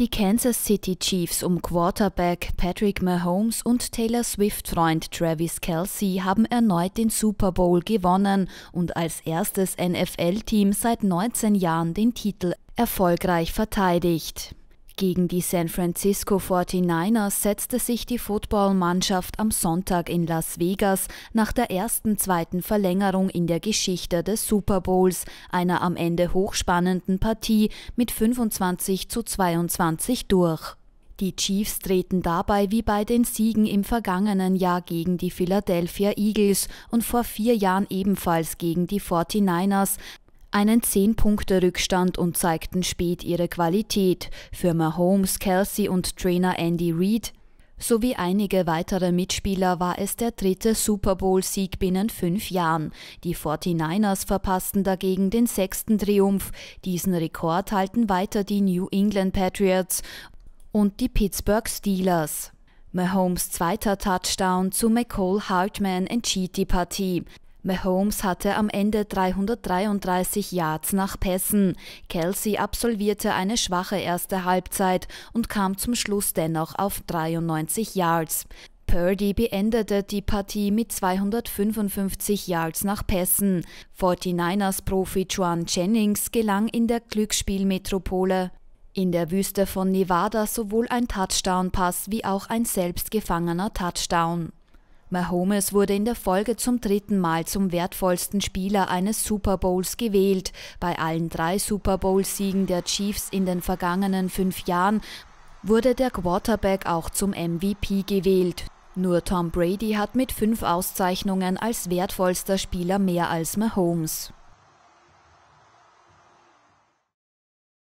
Die Kansas City Chiefs um Quarterback Patrick Mahomes und Taylor Swift-Freund Travis Kelsey haben erneut den Super Bowl gewonnen und als erstes NFL-Team seit 19 Jahren den Titel erfolgreich verteidigt. Gegen die San Francisco 49ers setzte sich die Footballmannschaft am Sonntag in Las Vegas nach der ersten zweiten Verlängerung in der Geschichte des Super Bowls, einer am Ende hochspannenden Partie mit 25 zu 22 durch. Die Chiefs treten dabei wie bei den Siegen im vergangenen Jahr gegen die Philadelphia Eagles und vor vier Jahren ebenfalls gegen die 49ers einen 10-Punkte-Rückstand und zeigten spät ihre Qualität. Für Mahomes, Kelsey und Trainer Andy Reid sowie einige weitere Mitspieler war es der dritte Super Bowl-Sieg binnen fünf Jahren. Die 49ers verpassten dagegen den sechsten Triumph. Diesen Rekord halten weiter die New England Patriots und die Pittsburgh Steelers. Mahomes zweiter Touchdown zu McCall Hartman entschied die Partie. Mahomes hatte am Ende 333 Yards nach Pässen. Kelsey absolvierte eine schwache erste Halbzeit und kam zum Schluss dennoch auf 93 Yards. Purdy beendete die Partie mit 255 Yards nach Pässen. 49ers-Profi Juan Jennings gelang in der Glücksspielmetropole in der Wüste von Nevada sowohl ein Touchdown-Pass wie auch ein selbstgefangener Touchdown. Mahomes wurde in der Folge zum dritten Mal zum wertvollsten Spieler eines Super Bowls gewählt. Bei allen drei Super Bowl-Siegen der Chiefs in den vergangenen fünf Jahren wurde der Quarterback auch zum MVP gewählt. Nur Tom Brady hat mit fünf Auszeichnungen als wertvollster Spieler mehr als Mahomes.